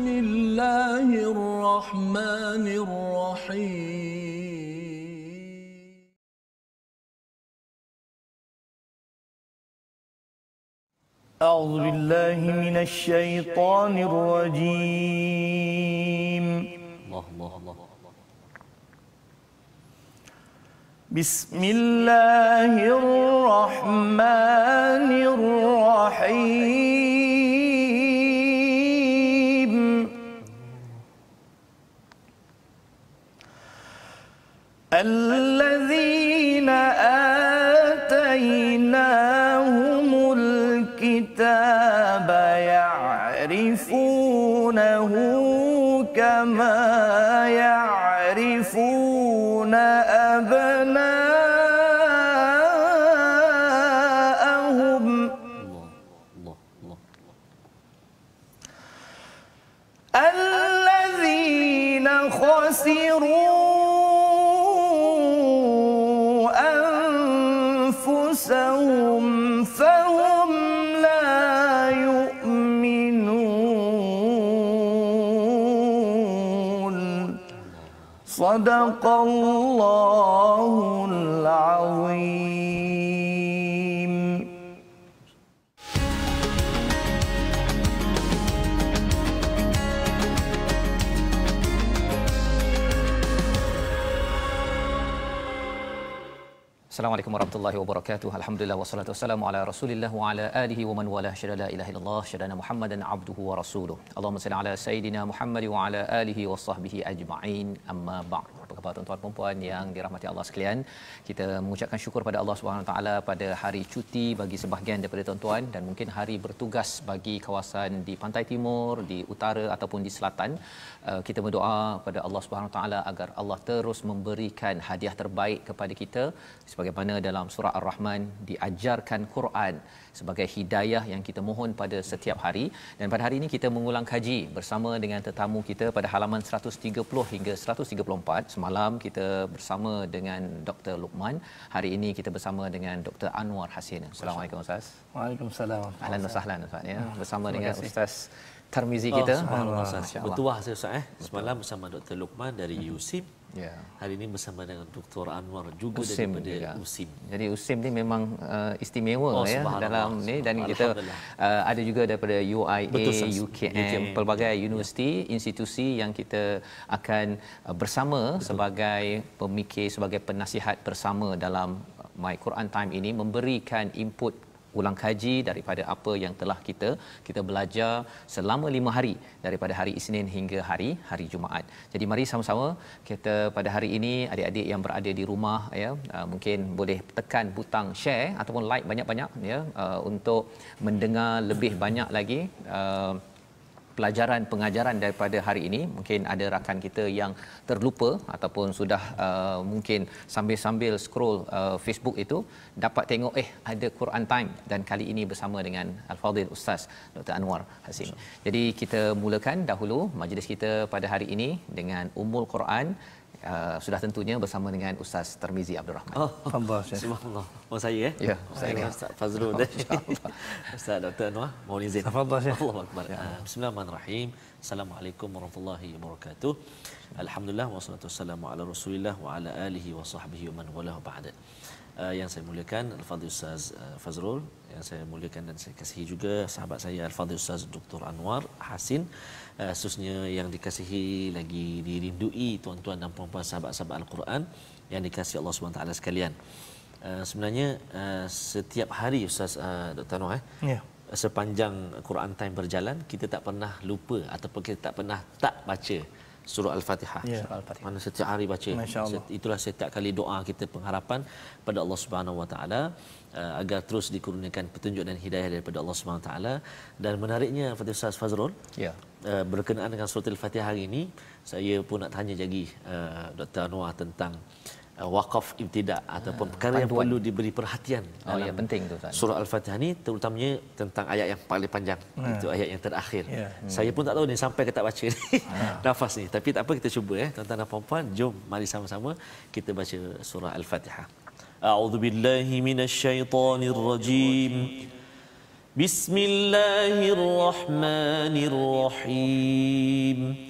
بسم الله الرحمن الرحيم أعوذ بالله من الشيطان الرجيم الله الله الله بسم الله الرحمن الرحيم الذي صدق الله العظيم Assalamualaikum warahmatullahi wabarakatuh. Alhamdulillah wassalatu wassalamu ala Rasulillah wa ala alihi wa man wala syada la ilaha illallah syada Muhammadan abduhu wa rasuluh. Allahumma salli ala sayidina Muhammad wa ala alihi wa sahbihi ajma'in. Amma ba'du. Apa khabar tuan-tuan puan-puan yang dirahmati Allah sekalian? Kita mengucapkan syukur pada Allah Subhanahu taala pada hari cuti bagi sebahagian daripada tuan-tuan dan mungkin hari bertugas bagi kawasan di pantai timur, di utara ataupun di selatan. Uh, kita berdoa kepada Allah Subhanahu taala agar Allah terus memberikan hadiah terbaik kepada kita sebagaimana dalam surah Ar-Rahman diajarkan Quran sebagai hidayah yang kita mohon pada setiap hari dan pada hari ini kita mengulang kaji bersama dengan tetamu kita pada halaman 130 hingga 134 semalam kita bersama dengan Dr. Lukman hari ini kita bersama dengan Dr. Anwar Hasin Assalamualaikum Ustaz Waalaikumsalam Ahlan Ustaz ya. Hmm. bersama dengan Ustaz Tarmizi oh, kita. Oh, Bertuah saya Ustaz. Eh. Semalam bersama Dr. Lukman dari hmm. USIP. Ya, Hari ini bersama dengan Dr. Anwar juga Usim daripada juga. USIM. Jadi USIM ni memang uh, istimewa oh, ya dalam ni dan kita uh, ada juga daripada UIA, UKM, UKM, ya. pelbagai yeah. universiti, yeah. institusi yang kita akan uh, bersama Betul. sebagai pemikir, sebagai penasihat bersama dalam My Quran Time ini memberikan input ulang kaji daripada apa yang telah kita kita belajar selama lima hari daripada hari Isnin hingga hari hari Jumaat. Jadi mari sama-sama kita pada hari ini adik-adik yang berada di rumah ya uh, mungkin boleh tekan butang share ataupun like banyak-banyak ya uh, untuk mendengar lebih banyak lagi uh, pelajaran pengajaran daripada hari ini mungkin ada rakan kita yang terlupa ataupun sudah uh, mungkin sambil-sambil scroll uh, Facebook itu dapat tengok eh ada Quran time dan kali ini bersama dengan al-fadil ustaz Dr Anwar Hasim. Jadi kita mulakan dahulu majlis kita pada hari ini dengan Ummul Quran Uh, sudah tentunya bersama dengan Ustaz Termizi Abdul Rahman. Oh, Subhanallah. Oh, saya eh? Ya, oh, saya ni. Ustaz Fazrul. Oh, Ustaz Dr. Anwar, mohon izin. Subhanallah, Syekh. Ya. Ah, Bismillahirrahmanirrahim. Assalamualaikum warahmatullahi wabarakatuh. Alhamdulillah, wassalatu wassalamu ala rasulillah wa ala alihi wa sahbihi wa man wala wa ba'da. Ah, yang saya muliakan Al-Fadhil Ustaz ah, Fazrul. Yang saya muliakan dan saya kasihi juga sahabat saya Al-Fadhil Ustaz Dr. Anwar Hasin uh, khususnya yang dikasihi lagi dirindui tuan-tuan dan puan-puan sahabat-sahabat Al-Quran yang dikasihi Allah SWT sekalian. Uh, sebenarnya uh, setiap hari Ustaz uh, Dr. Noah eh, yeah. Ya. sepanjang Quran time berjalan kita tak pernah lupa ataupun kita tak pernah tak baca surah al-fatihah ya. surah al-fatihah mana setiap hari baca itulah setiap kali doa kita pengharapan pada Allah Subhanahu wa taala eh, agar terus dikurniakan petunjuk dan hidayah daripada Allah Subhanahu wa taala dan menariknya Fatihah Fazrul ya eh, berkenaan dengan surah al-fatihah hari ini saya pun nak tanya lagi eh, Dr Anwar tentang Uh, wakaf ibtidak ataupun ha, perkara panduan. yang perlu diberi perhatian oh, dalam ya, penting tu Ustaz. Surah Al-Fatihah ni terutamanya tentang ayat yang paling panjang ha. itu ayat yang terakhir. Ya. Hmm. Saya pun tak tahu ni sampai ke tak baca ni. Ha. Nafas ni tapi tak apa kita cuba eh tuan-tuan dan puan-puan jom mari sama-sama kita baca surah Al-Fatihah. A'udzu billahi minasyaitonir rajim. Bismillahirrahmanirrahim. Bismillahirrahmanirrahim.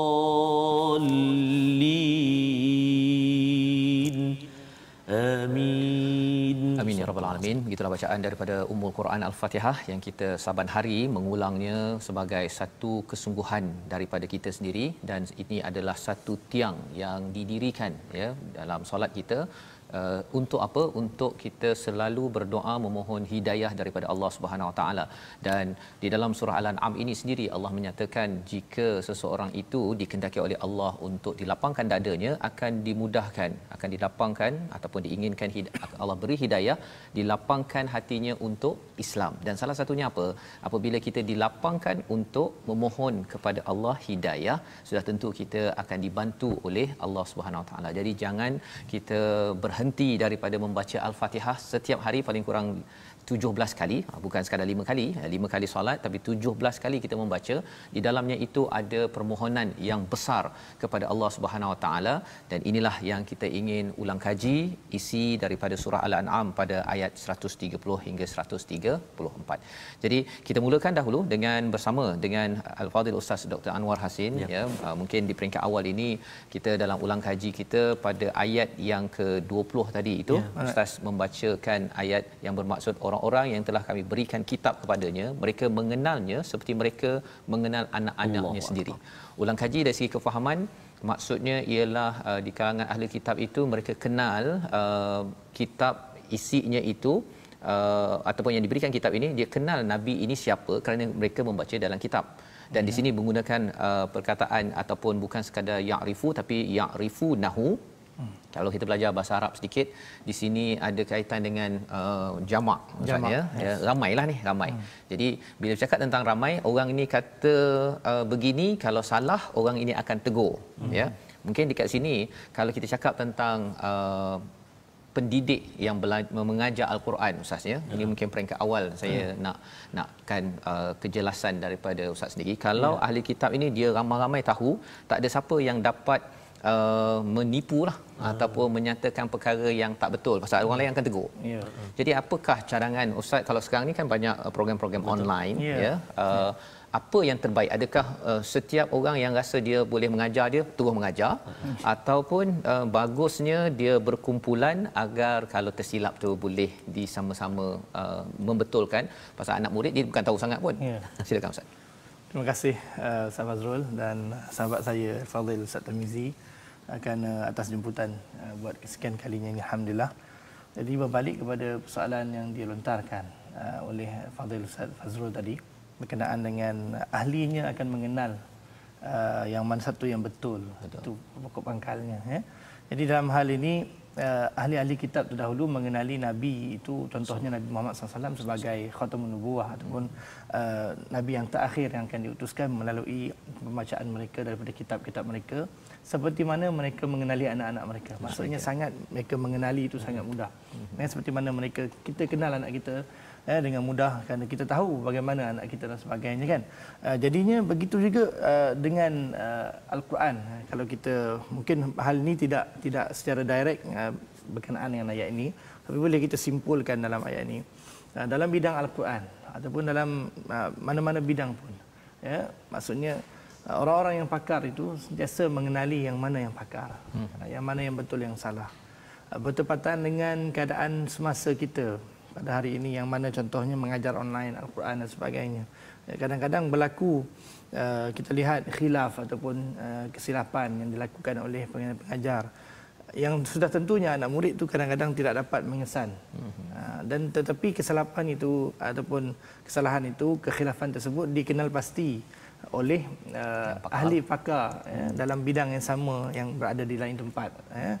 rabbal alamin. Begitulah bacaan daripada umul Quran Al-Fatihah yang kita saban hari mengulangnya sebagai satu kesungguhan daripada kita sendiri dan ini adalah satu tiang yang didirikan ya dalam solat kita Eh, untuk apa untuk kita selalu berdoa memohon hidayah daripada Allah Subhanahu Wa Taala dan di dalam surah Al-An'am ini sendiri Allah menyatakan jika seseorang itu dikehendaki oleh Allah untuk dilapangkan dadanya akan dimudahkan akan dilapangkan ataupun diinginkan Allah beri hidayah dilapangkan hatinya untuk Islam dan salah satunya apa apabila kita dilapangkan untuk memohon kepada Allah hidayah sudah tentu kita akan dibantu oleh Allah Subhanahu Wa Taala jadi jangan kita berhenti Henti daripada membaca al-Fatihah setiap hari paling kurang 17 kali ha, bukan sekadar 5 kali 5 eh, kali solat tapi 17 kali kita membaca di dalamnya itu ada permohonan yang besar kepada Allah Subhanahu Wa Taala dan inilah yang kita ingin ulang kaji isi daripada surah Al-An'am pada ayat 130 hingga 134. Jadi kita mulakan dahulu dengan bersama dengan Al-Fadil Ustaz Dr Anwar Hasin ya. ya ha, mungkin di peringkat awal ini kita dalam ulang kaji kita pada ayat yang ke-20 tadi itu ya. ustaz membacakan ayat yang bermaksud orang orang-orang yang telah kami berikan kitab kepadanya mereka mengenalnya seperti mereka mengenal anak-anaknya Allah sendiri Allah. ulang kaji dari segi kefahaman maksudnya ialah uh, di kalangan ahli kitab itu mereka kenal uh, kitab isinya itu uh, ataupun yang diberikan kitab ini dia kenal nabi ini siapa kerana mereka membaca dalam kitab dan di ya. sini menggunakan uh, perkataan ataupun bukan sekadar ya'rifu tapi ya'rifu nahu Hmm. Kalau kita belajar bahasa Arab sedikit, di sini ada kaitan dengan uh, jamak maksudnya. Ya, yes. Ya, ramailah ni, ramai. Hmm. Jadi bila cakap tentang ramai, orang ini kata uh, begini, kalau salah orang ini akan tegur, hmm. ya. Mungkin dekat sini kalau kita cakap tentang uh, pendidik yang mengajar al-Quran ustaz ya. Ini ya. mungkin peringkat awal saya ya. nak nakkan uh, kejelasan daripada ustaz sendiri. Ya. Kalau ya. ahli kitab ini dia ramai-ramai tahu, tak ada siapa yang dapat uh, menipu lah hmm. ataupun menyatakan perkara yang tak betul pasal orang lain akan tegur. Ya. Yeah. Jadi apakah cadangan ustaz kalau sekarang ni kan banyak uh, program-program online ya. Yeah. Yeah, uh, apa yang terbaik adakah uh, setiap orang yang rasa dia boleh mengajar dia terus mengajar ataupun uh, bagusnya dia berkumpulan agar kalau tersilap tu boleh disama-sama uh, membetulkan pasal anak murid dia bukan tahu sangat pun yeah. silakan ustaz terima kasih uh, Fazrul dan sahabat saya Fadil Ustaz Tamizi akan uh, atas jemputan uh, buat kesekian kalinya ini alhamdulillah. Jadi berbalik kepada persoalan yang dilontarkan uh, eh, oleh Fadil Ustaz Fazrul tadi berkenaan dengan ahlinya akan mengenal uh, yang mana satu yang betul, betul. itu pokok pangkalnya ya. Jadi dalam hal ini uh, ahli-ahli kitab terdahulu mengenali Nabi itu contohnya Nabi Muhammad SAW sebagai khatamun nubuah ataupun uh, Nabi yang terakhir yang akan diutuskan melalui pembacaan mereka daripada kitab-kitab mereka seperti mana mereka mengenali anak-anak mereka maksudnya sangat mereka mengenali itu sangat mudah hmm. nah, seperti mana mereka kita kenal anak kita ya, dengan mudah kerana kita tahu bagaimana anak kita dan sebagainya kan. Uh, jadinya begitu juga uh, dengan uh, Al-Quran. Uh, kalau kita mungkin hal ini tidak tidak secara direct uh, berkenaan dengan ayat ini, tapi boleh kita simpulkan dalam ayat ini. Uh, dalam bidang Al-Quran ataupun dalam uh, mana-mana bidang pun. Ya, maksudnya Orang-orang yang pakar itu sentiasa mengenali yang mana yang pakar, hmm. yang mana yang betul yang salah. Bertepatan dengan keadaan semasa kita, pada hari ini yang mana contohnya mengajar online Al-Quran dan sebagainya. Ya, kadang-kadang berlaku eh, kita lihat khilaf ataupun eh, kesilapan yang dilakukan oleh pengajar yang sudah tentunya anak murid itu kadang-kadang tidak dapat mengesan. Mhm. Ah, dan tetapi kesilapan itu ataupun kesalahan itu, kekhilafan tersebut dikenal pasti oleh uh, ahli pakar ya, hmm. dalam bidang yang sama yang berada di lain tempat. Ya.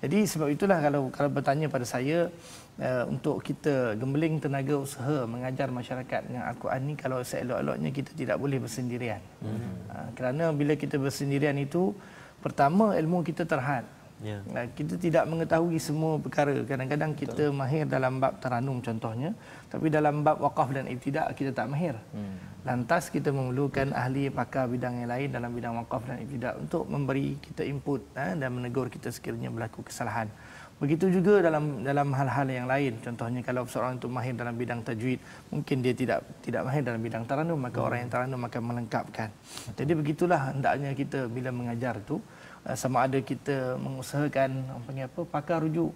Jadi sebab itulah kalau kalau bertanya pada saya Eh, untuk kita gembeling tenaga usaha mengajar masyarakat dengan Al-Quran ni kalau seelok-eloknya kita tidak boleh bersendirian. Hmm. Eh, kerana bila kita bersendirian itu pertama ilmu kita terhad. Yeah. Ya. Uh, kita tidak mengetahui semua perkara. Kadang-kadang kita Betul. mahir dalam bab teranum contohnya, tapi dalam bab wakaf dan ibtidak kita tak mahir. Hmm. Lantas kita memerlukan ahli pakar bidang yang lain dalam bidang wakaf dan ibtidak untuk memberi kita input uh, dan menegur kita sekiranya berlaku kesalahan. Begitu juga dalam dalam hal-hal yang lain. Contohnya kalau seorang itu mahir dalam bidang tajwid, mungkin dia tidak tidak mahir dalam bidang taranum, maka hmm. orang yang taranum akan melengkapkan. Jadi begitulah hendaknya kita bila mengajar itu, eh, sama ada kita mengusahakan apa apa pakar rujuk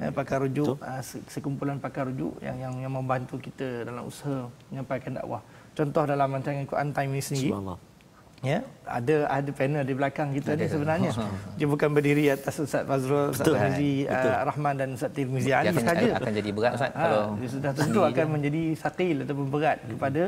Ya, pakar rujuk eh, sekumpulan pakar rujuk yang yang yang membantu kita dalam usaha menyampaikan dakwah. Contoh dalam rancangan Quran Time ini sendiri ya ada ada panel di belakang kita ada, ni sebenarnya ada. dia bukan berdiri atas Ustaz Fazrul Ustaz Haji uh, Rahman dan Ustaz Tirmizi Ali saja akan, akan jadi berat Ustaz ha, dia sudah tentu akan kan? menjadi sakil ataupun berat hmm. kepada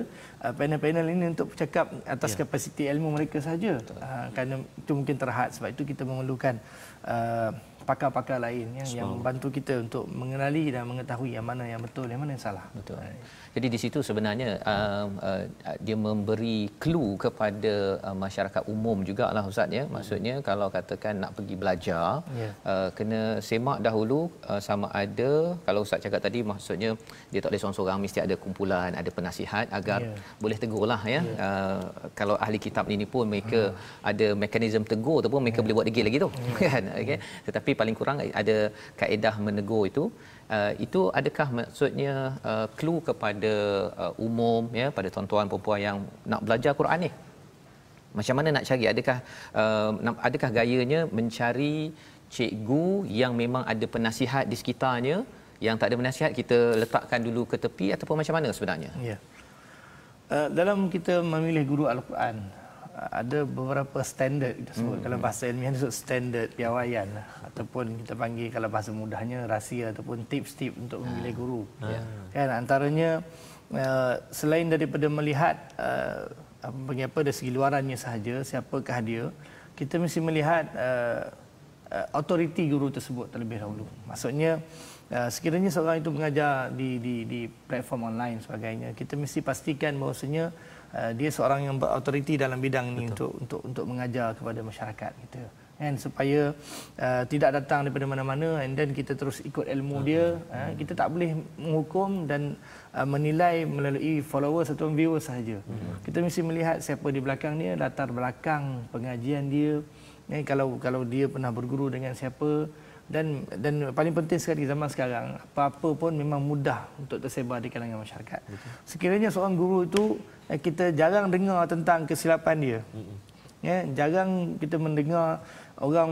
uh, panel-panel ini untuk bercakap atas ya. kapasiti ilmu mereka saja uh, kerana itu mungkin terhad sebab itu kita memerlukan uh, pakar-pakar lain ya, yang, yang membantu kita untuk mengenali dan mengetahui yang mana yang betul yang mana yang salah betul Baik. Jadi di situ sebenarnya um, uh, uh, dia memberi clue kepada uh, masyarakat umum juga lah Ustaz ya. Maksudnya hmm. kalau katakan nak pergi belajar, yeah. uh, kena semak dahulu uh, sama ada kalau Ustaz cakap tadi maksudnya dia tak boleh seorang-seorang mesti ada kumpulan, ada penasihat agar yeah. boleh lah ya. Yeah. Uh, kalau ahli kitab ini pun mereka hmm. ada mekanisme tegur ataupun mereka yeah. boleh buat degil lagi tu. Yeah. Kan? Okay? Yeah. Tetapi paling kurang ada kaedah menegur itu. Uh, itu adakah maksudnya uh, clue kepada uh, umum ya pada tuan-tuan puan yang nak belajar Quran ni macam mana nak cari adakah uh, adakah gayanya mencari cikgu yang memang ada penasihat di sekitarnya yang tak ada penasihat kita letakkan dulu ke tepi ataupun macam mana sebenarnya ya uh, dalam kita memilih guru al-Quran ada beberapa standard kita sebut hmm. kalau bahasa ilmiah itu standard piawaian lah. ataupun kita panggil kalau bahasa mudahnya rahsia ataupun tips-tips untuk memilih ah. guru ah. ya. kan antaranya eh, selain daripada melihat eh, apa apa dari segi luarannya sahaja siapakah dia kita mesti melihat eh, autoriti guru tersebut terlebih dahulu maksudnya sekiranya seorang itu mengajar di di di platform online sebagainya kita mesti pastikan bahawasanya Eh, dia seorang yang berautoriti dalam bidang ini untuk untuk untuk mengajar kepada masyarakat kita and supaya uh, tidak datang daripada mana-mana and then kita terus ikut ilmu uh-huh. dia uh, kita tak boleh menghukum dan uh, menilai melalui followers atau viewers saja uh-huh. kita mesti melihat siapa di belakang dia latar belakang pengajian dia eh, kalau kalau dia pernah berguru dengan siapa dan dan paling penting sekali zaman sekarang apa-apa pun memang mudah untuk tersebar di kalangan masyarakat. Betul. Sekiranya seorang guru itu eh, kita jarang dengar tentang kesilapan dia. Ya, jarang kita mendengar orang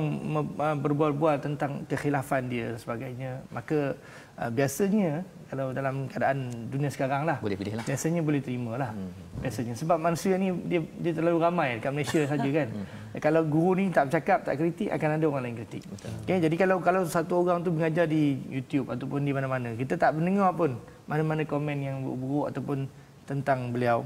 ah, berbual-bual tentang kekhilafan dia sebagainya. Maka Ah, biasanya kalau dalam keadaan dunia sekarang lah boleh pilih lah biasanya boleh terima lah hmm, hmm, hmm. biasanya sebab manusia ni dia dia terlalu ramai dekat Malaysia saja kan hmm, hmm. kalau guru ni tak bercakap tak kritik akan ada orang lain kritik okey jadi kalau kalau satu orang tu mengajar di YouTube ataupun di mana-mana kita tak mendengar pun mana-mana komen yang buruk-buruk ataupun tentang beliau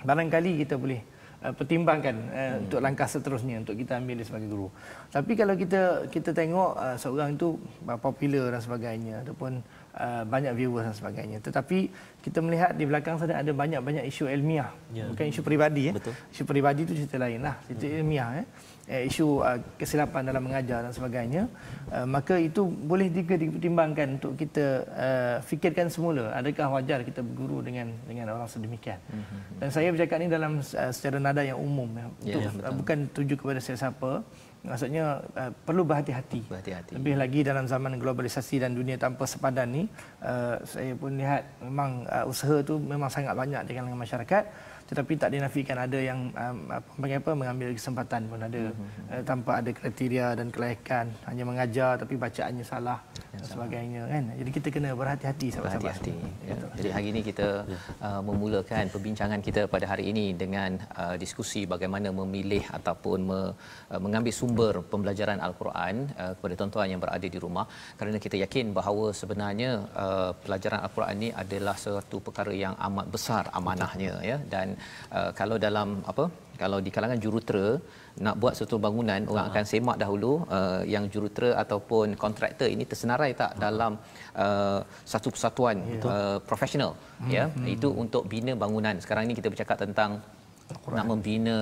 barangkali kita boleh Eh, pertimbangkan uh, hmm. untuk langkah seterusnya untuk kita ambil dia sebagai guru. Tapi kalau kita kita tengok uh, seorang itu popular dan sebagainya ataupun uh, banyak viewers dan sebagainya. Tetapi kita melihat di belakang sana ada banyak-banyak isu ilmiah. Ya. Bukan isu peribadi. Ya. Isu peribadi itu cerita lain lah. Cerita hmm. ilmiah. Eh uh, isu uh, kesilapan dalam mengajar dan sebagainya uh, maka itu boleh juga dipertimbangkan untuk kita uh, fikirkan semula adakah wajar kita berguru dengan dengan orang sedemikian mm-hmm. dan saya bercakap ini dalam uh, secara nada yang umum ya, itu, ya, uh, bukan tuju kepada sesiapa maksudnya uh, perlu berhati-hati berhati lebih lagi dalam zaman globalisasi dan dunia tanpa sepadan ni uh, saya pun lihat memang uh, usaha tu memang sangat banyak dengan masyarakat tetapi tak dinafikan ada yang um, apa apa mengambil kesempatan pun ada mm-hmm. uh, tanpa ada kriteria dan kelayakan hanya mengajar tapi bacaannya salah dan sebagainya kan jadi kita kena berhati-hati sahabat berhati-hati ya. jadi hari ini kita ya. uh, memulakan perbincangan kita pada hari ini dengan uh, diskusi bagaimana memilih ataupun me, uh, mengambil sumber pembelajaran al-Quran uh, kepada tuan yang berada di rumah kerana kita yakin bahawa sebenarnya uh, pelajaran al-Quran ini adalah satu perkara yang amat besar amanahnya ya dan uh, kalau dalam apa kalau di kalangan jurutera nak buat satu bangunan orang uh akan semak dahulu uh, yang jurutera ataupun kontraktor ini tersenarai tak uh dalam uh, satu persatuan yeah. Ya. uh, profesional ya. hmm. ya yeah? hmm. itu untuk bina bangunan sekarang ini kita bercakap tentang Al-Quran. nak membina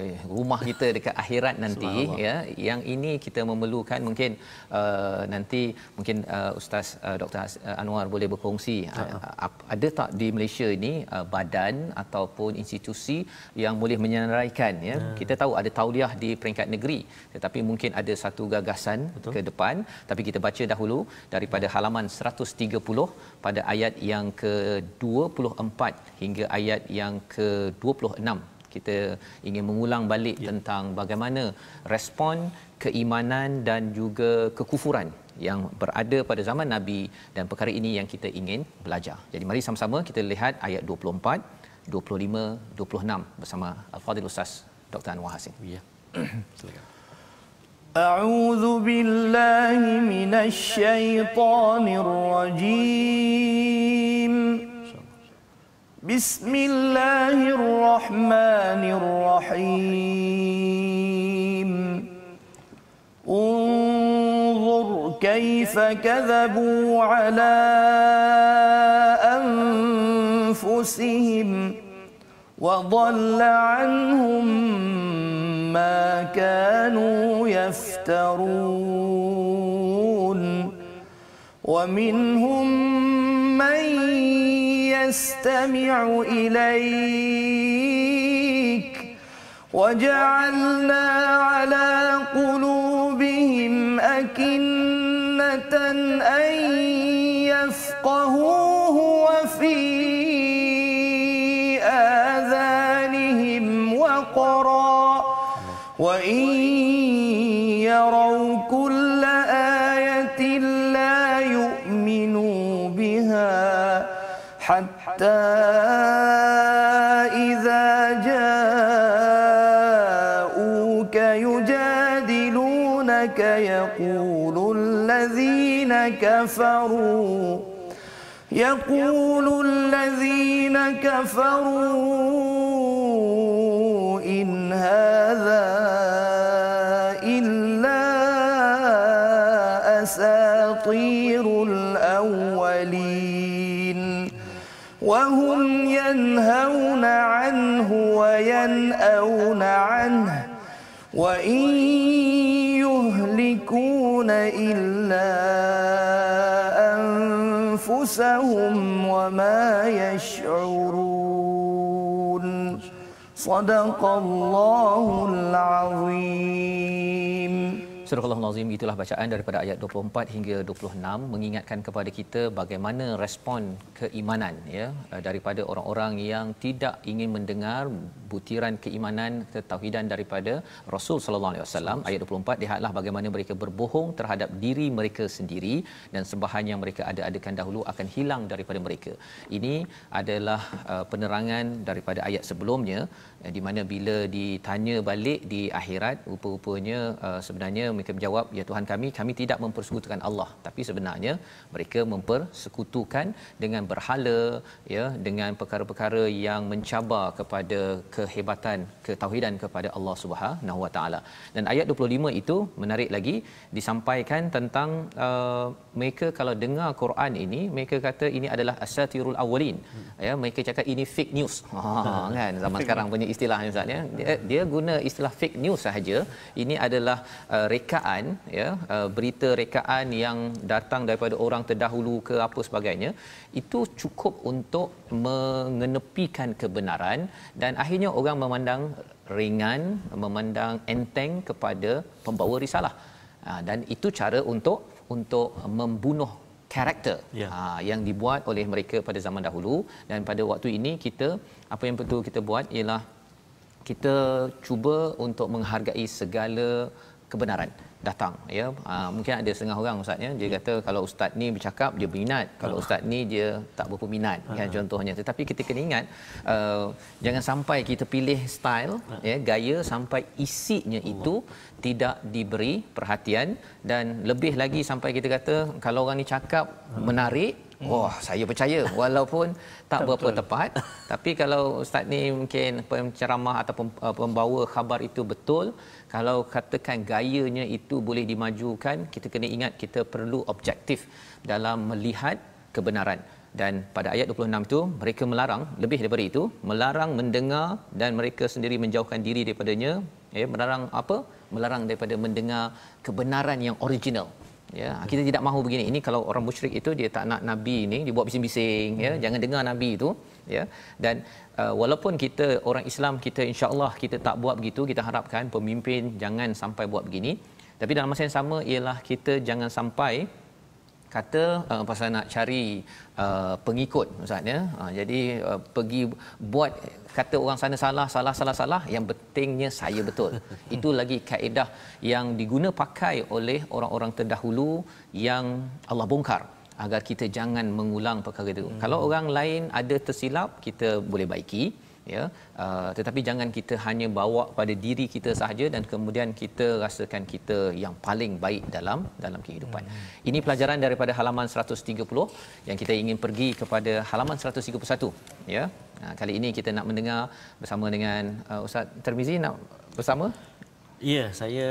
Eh, rumah kita dekat akhirat nanti ya yang ini kita memerlukan mungkin uh, nanti mungkin uh, ustaz uh, Dr Anwar boleh berkongsi uh-huh. ada tak di Malaysia ini uh, badan ataupun institusi yang boleh menyenaraikan ya uh kita tahu ada tauliah di peringkat negeri tetapi mungkin ada satu gagasan Betul. ke depan tapi kita baca dahulu daripada ya. halaman 130 pada ayat yang ke-24 hingga ayat yang ke-26 kita ingin mengulang balik ya. tentang bagaimana respon keimanan dan juga kekufuran yang berada pada zaman nabi dan perkara ini yang kita ingin belajar. Jadi mari sama-sama kita lihat ayat 24, 25, 26 bersama al-Fadil Ustaz Dr. Anwar Hasim. Ya. أعوذ بالله من الشيطان الرجيم بسم الله الرحمن الرحيم انظر كيف كذبوا على انفسهم وضل عنهم ما كانوا يفترون ومنهم من يستمع إليك وجعلنا على قلوبهم أكنة أن يفقهوه وفي آذانهم وقرا وإن يروا كل إذا جاءوك يجادلونك يقول الذين كفروا يقول الذين كفروا إن هذا وهم ينهون عنه وينأون عنه وإن يهلكون إلا أنفسهم وما يشعرون صدق الله العظيم Surah Al-Nazim itulah bacaan daripada ayat 24 hingga 26 mengingatkan kepada kita bagaimana respon keimanan ya eh, daripada orang-orang yang tidak ingin mendengar butiran keimanan ketauhidan daripada Rasul sallallahu alaihi wasallam ayat 24 lihatlah bagaimana mereka berbohong terhadap diri mereka sendiri dan sembahan yang mereka ada adakan dahulu akan hilang daripada mereka ini adalah uh, penerangan daripada ayat sebelumnya Eh, di mana bila ditanya balik di akhirat rupa-rupanya eh, sebenarnya mereka menjawab ya Tuhan kami kami tidak mempersekutukan Allah tapi sebenarnya mereka mempersekutukan dengan berhala ya dengan perkara-perkara yang mencabar kepada kehebatan ketauhidan kepada Allah Subhanahu Wa Taala dan ayat 25 itu menarik lagi disampaikan tentang uh, mereka kalau dengar Quran ini mereka kata ini adalah asatirul awalin hmm. ya mereka cakap ini fake news ha, kan zaman sekarang punya Istilahnya, ni ustaz ya dia, dia guna istilah fake news sahaja ini adalah uh, rekaan ya uh, berita rekaan yang datang daripada orang terdahulu ke apa sebagainya itu cukup untuk mengenepikan kebenaran dan akhirnya orang memandang ringan memandang enteng kepada pembawa risalah uh, dan itu cara untuk untuk membunuh karakter ya. ha, yang dibuat oleh mereka pada zaman dahulu dan pada waktu ini kita apa yang perlu kita buat ialah kita cuba untuk menghargai segala kebenaran datang ya ha, mungkin ada setengah orang ustaz ya dia kata kalau ustaz ni bercakap dia berminat kalau ah. ustaz ni dia tak berapa minat ya ah. contohnya tetapi kita kena ingat uh, jangan sampai kita pilih style ya gaya sampai isinya itu tidak diberi perhatian dan lebih lagi sampai kita kata kalau orang ni cakap menarik Hmm. Wah, saya percaya walaupun tak berapa betul. tepat, tapi kalau ustaz ni mungkin penceramah atau uh, pembawa khabar itu betul, kalau katakan gayanya itu boleh dimajukan, kita kena ingat kita perlu objektif dalam melihat kebenaran. Dan pada ayat 26 itu mereka melarang lebih daripada itu, melarang mendengar dan mereka sendiri menjauhkan diri daripadanya, ya, melarang apa? Melarang daripada mendengar kebenaran yang original ya Betul. Hmm. kita tidak mahu begini ini kalau orang musyrik itu dia tak nak nabi ini dia buat bising-bising ya. hmm. ya jangan dengar nabi itu ya dan uh, walaupun kita orang Islam kita insyaallah kita tak buat begitu kita harapkan pemimpin jangan sampai buat begini tapi dalam masa yang sama ialah kita jangan sampai kata uh, pasal nak cari uh, pengikut ustaz ya uh, jadi uh, pergi buat kata orang sana salah salah salah salah yang pentingnya saya betul itu lagi kaedah yang diguna pakai oleh orang-orang terdahulu yang Allah bongkar agar kita jangan mengulang perkara itu hmm. kalau orang lain ada tersilap kita boleh baiki ya uh, tetapi jangan kita hanya bawa pada diri kita sahaja dan kemudian kita rasakan kita yang paling baik dalam dalam kehidupan. Hmm. Ini pelajaran daripada halaman 130 yang kita ingin pergi kepada halaman 131 ya. Nah, kali ini kita nak mendengar bersama dengan uh, Ustaz Termizi nak bersama? Ya, saya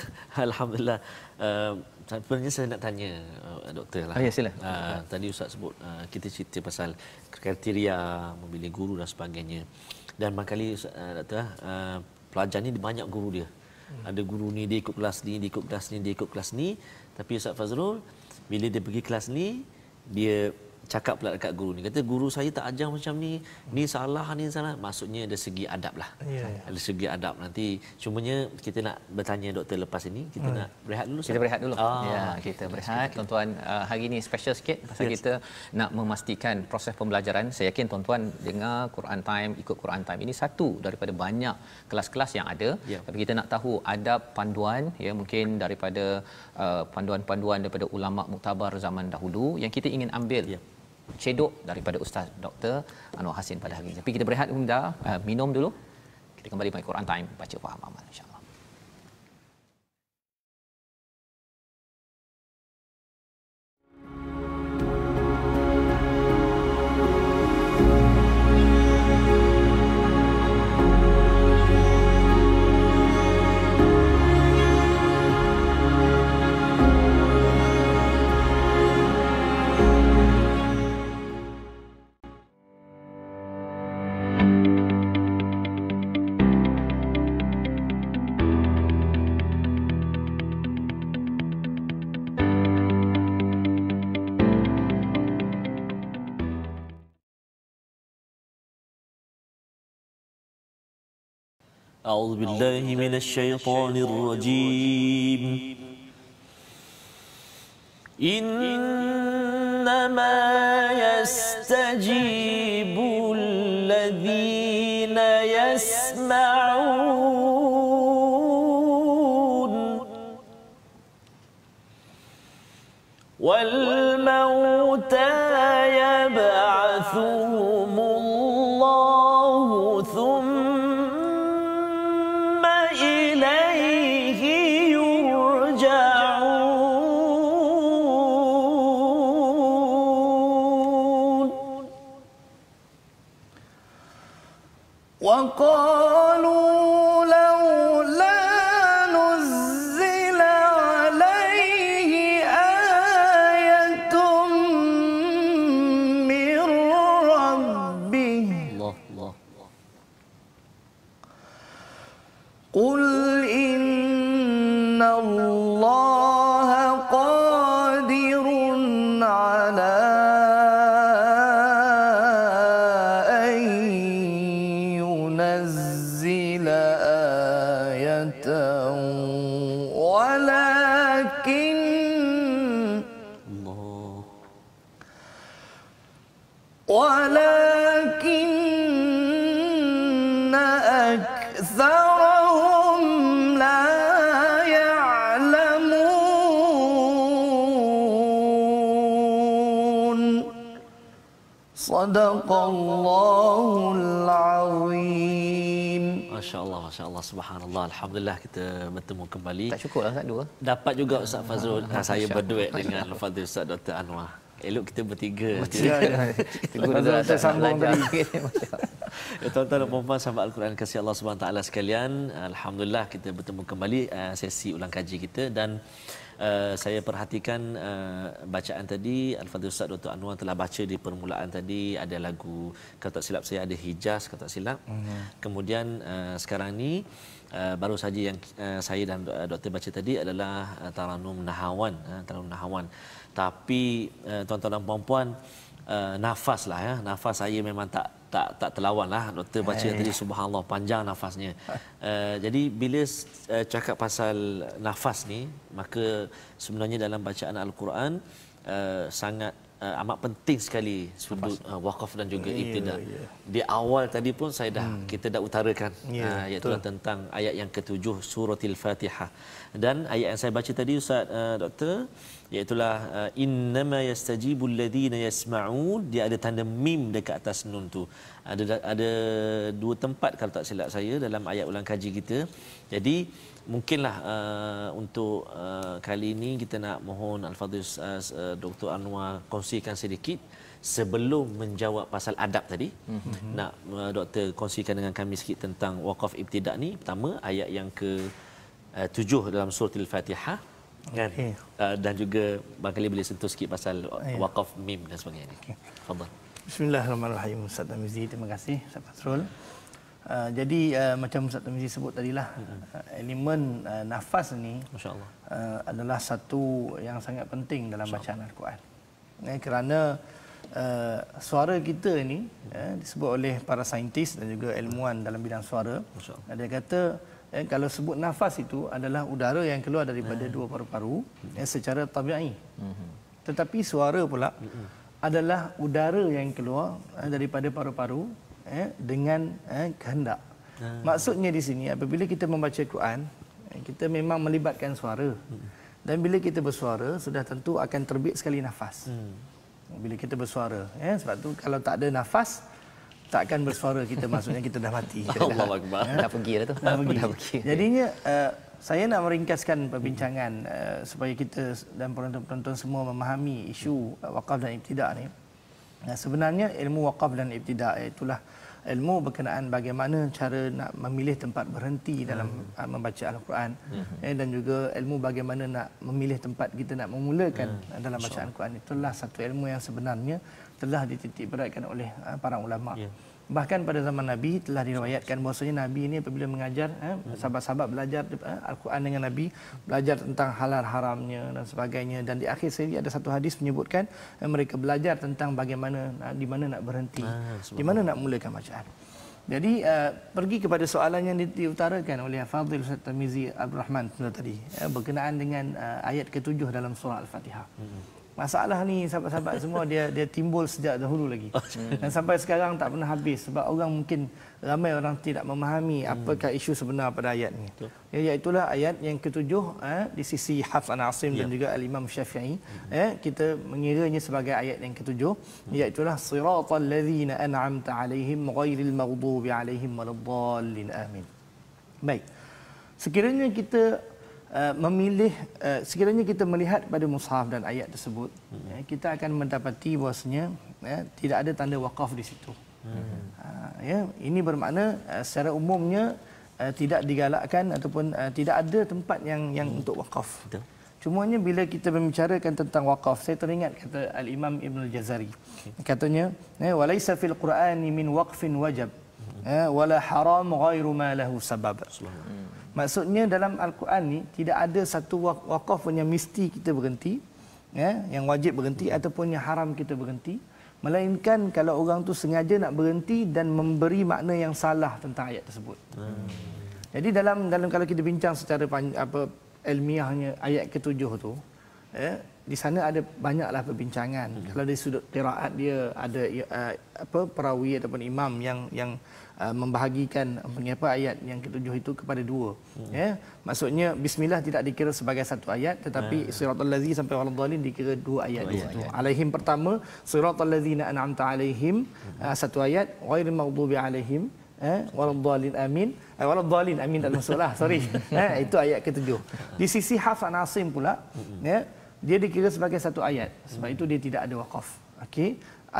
alhamdulillah uh, sebenarnya saya nak tanya uh, doktor lah. Ah, ya, sila. Uh, ah, tadi Ustaz sebut uh, kita cerita pasal kriteria memilih guru dan sebagainya. Dan makali uh, ah, doktor uh, pelajar ni banyak guru dia. Hmm. Ada guru ni dia ikut kelas ni, dia ikut kelas ni, dia ikut kelas ni. Tapi Ustaz Fazrul bila dia pergi kelas ni dia cakap pula dekat guru ni kata guru saya tak ajar macam ni ni salah ni salah maksudnya ada segi adab lah yeah. Ya. dari segi adab nanti cumanya kita nak bertanya doktor lepas ini kita mm. nak berehat dulu kita berehat dulu oh. ya kita berehat tuan-tuan ah, hari ini special sikit pasal yes. kita nak memastikan proses pembelajaran saya yakin tuan-tuan dengar Quran time ikut Quran time ini satu daripada banyak kelas-kelas yang ada yeah. tapi kita nak tahu adab panduan ya mungkin daripada uh, panduan-panduan daripada ulama muktabar zaman dahulu yang kita ingin ambil yeah cedok daripada Ustaz Doktor Anwar Hasin pada hari ini. Tapi kita berehat, Bunda. Eh, minum dulu. Kita kembali pada Quran Time. Baca faham amal. InsyaAllah. أعوذ بالله من الشيطان الرجيم إنما يستجيب الذين يسمعون والموتى يبعثون subhanallah alhamdulillah kita bertemu kembali tak cukup lah dua dapat juga Ustaz ah, Fazrul ha, ha, saya berduet dengan Fadil Ustaz Dr. Anwar elok kita bertiga ya, ya. Fazrul tak sambung tadi ya, tuan-tuan dan puan-puan sahabat Al-Quran kasih Allah subhanahu sekalian alhamdulillah kita bertemu kembali eh, sesi ulang kaji kita dan Eh, saya perhatikan uh, bacaan tadi Al-Fadhil Ustaz Dr. Anwar telah baca di permulaan tadi ada lagu kata silap saya ada Hijaz kata silap. Mm-hmm. Kemudian uh, sekarang ni Uh, baru saja yang uh, saya dan uh, doktor baca tadi adalah uh, taranum nahawan uh, taranum nahawan tapi uh, tuan-tuan dan puan-puan uh, nafas lah ya nafas saya memang tak tak tak terlawan lah doktor baca eh. tadi subhanallah panjang nafasnya uh, jadi bila uh, cakap pasal nafas ni maka sebenarnya dalam bacaan al-Quran uh, sangat Uh, amat penting sekali sudut uh, wakaf dan juga yeah, dah Yeah. Di awal tadi pun saya dah hmm. kita dah utarakan yeah, ya, uh, iaitu betul. tentang ayat yang ketujuh suratil Fatihah. Dan ayat yang saya baca tadi Ustaz uh, Doktor uh, Iaitulah uh, innama yastajibul ladina yasma'un dia ada tanda mim dekat atas nun tu. Ada ada dua tempat kalau tak silap saya dalam ayat ulang kaji kita. Jadi mungkinlah uh, untuk uh, kali ini kita nak mohon al-fadhil uh, Dr Anwar kongsikan sedikit sebelum menjawab pasal adab tadi mm-hmm. nak uh, doktor kongsikan dengan kami sikit tentang waqaf ibtidak ni pertama ayat yang ke uh, tujuh dalam surat al-fatihah kan okay. Ah, dan juga Bang Khalid boleh sentuh sikit pasal ah, ya. wakaf MIM dan sebagainya. Okay. Fadal. Bismillahirrahmanirrahim. Ustaz Tamizi, terima kasih. Ustaz Patrol. Uh, ah, jadi uh, macam Ustaz Tamizi sebut tadilah, uh, elemen uh, nafas ni Masya uh, adalah satu yang sangat penting dalam bacaan Al-Quran. Eh, kerana uh, suara kita ini uh, eh, disebut oleh para saintis dan juga ilmuwan dalam bidang suara. Dia kata, Ya, kalau sebut nafas itu adalah udara yang keluar daripada dua paru-paru ya, secara tabiai. Hmm. Tetapi suara pula hmm. adalah udara yang keluar ya, daripada paru-paru ya, dengan ya, kehendak. Ah. Maksudnya di sini apabila kita membaca Quran, kita memang melibatkan suara. Dan bila kita bersuara, sudah tentu akan terbit sekali nafas. Bila kita bersuara. Ya, sebab tu kalau tak ada nafas, takkan bersuara kita maksudnya kita dah mati. Allahu akbar. Ya. Dah pergi dah tu. Dah pergi. Dah pergi. Jadinya uh, saya nak meringkaskan perbincangan uh, supaya kita dan penonton-penonton semua memahami isu uh, eh, wakaf dan ibtidak ni. Nah, sebenarnya ilmu wakaf dan ibtidak itulah ilmu berkenaan bagaimana cara nak memilih tempat berhenti dalam hmm. membaca al-Quran hmm. eh, dan juga ilmu bagaimana nak memilih tempat kita nak memulakan hmm. dalam bacaan al-Quran itulah satu ilmu yang sebenarnya telah dititik beratkan oleh uh, para ulama. Yeah. Bahkan pada zaman Nabi telah diriwayatkan bahasanya Nabi ini apabila mengajar eh, sahabat-sahabat belajar eh, Al-Quran dengan Nabi belajar tentang halal haramnya dan sebagainya dan di akhir sekali ada satu hadis menyebutkan eh, mereka belajar tentang bagaimana eh, di mana nak berhenti ah, di mana nak mulakan bacaan. Jadi uh, pergi kepada soalan yang diutarakan oleh Fadil Ustaz Tamizi Abdul Rahman tadi eh, berkenaan dengan uh, ayat ketujuh dalam surah Al-Fatihah. Hmm masalah ni sahabat-sahabat semua dia dia timbul sejak dahulu lagi hmm. dan sampai sekarang tak pernah habis sebab orang mungkin ramai orang tidak memahami hmm. apakah isu sebenar pada ayat ni ya iaitu ayat yang ketujuh eh, di sisi Hafs an Asim dan ya. juga Al Imam Syafi'i hmm. eh, kita mengiranya sebagai ayat yang ketujuh iaitu lah siratal ladzina an'amta alaihim ghairil maghdubi alaihim waladdallin amin baik sekiranya kita Uh, memilih uh, sekiranya kita melihat pada mushaf dan ayat tersebut hmm. ya, kita akan mendapati bahasanya ya, tidak ada tanda wakaf di situ hmm. uh, ya ini bermakna uh, secara umumnya uh, tidak digalakkan ataupun uh, tidak ada tempat yang yang hmm. untuk wakaf Betul. cumanya bila kita membicarakan tentang wakaf saya teringat kata al imam ibn al jazari okay. Hmm. katanya ya walaisa fil qurani min waqfin wajib hmm. ya wala haram ghairu ma lahu sabab Assalamualaikum. Maksudnya dalam Al-Quran ni tidak ada satu wakaf pun yang mesti kita berhenti, ya, yang wajib berhenti hmm. ataupun yang haram kita berhenti. Melainkan kalau orang tu sengaja nak berhenti dan memberi makna yang salah tentang ayat tersebut. Hmm. Jadi dalam dalam kalau kita bincang secara apa ilmiahnya ayat ketujuh tu, ya, di sana ada banyaklah perbincangan ya. kalau dari sudut qiraat dia ada uh, apa perawi ataupun imam yang yang uh, membahagikan mengapa ayat yang ketujuh itu kepada dua ya, ya? maksudnya bismillah tidak dikira sebagai satu ayat tetapi ya. siratal ladzi sampai wal dhalin dikira dua ayat dua, Ayat. Ya. alaihim pertama siratal ladzina an'amta alaihim ya. uh, satu ayat ghairil maghdubi alaihim eh waladhalin amin eh, waladhalin amin tak masuklah sorry eh itu ayat ketujuh di sisi hafan asim pula ya dia dikira sebagai satu ayat sebab hmm. itu dia tidak ada wakaf okey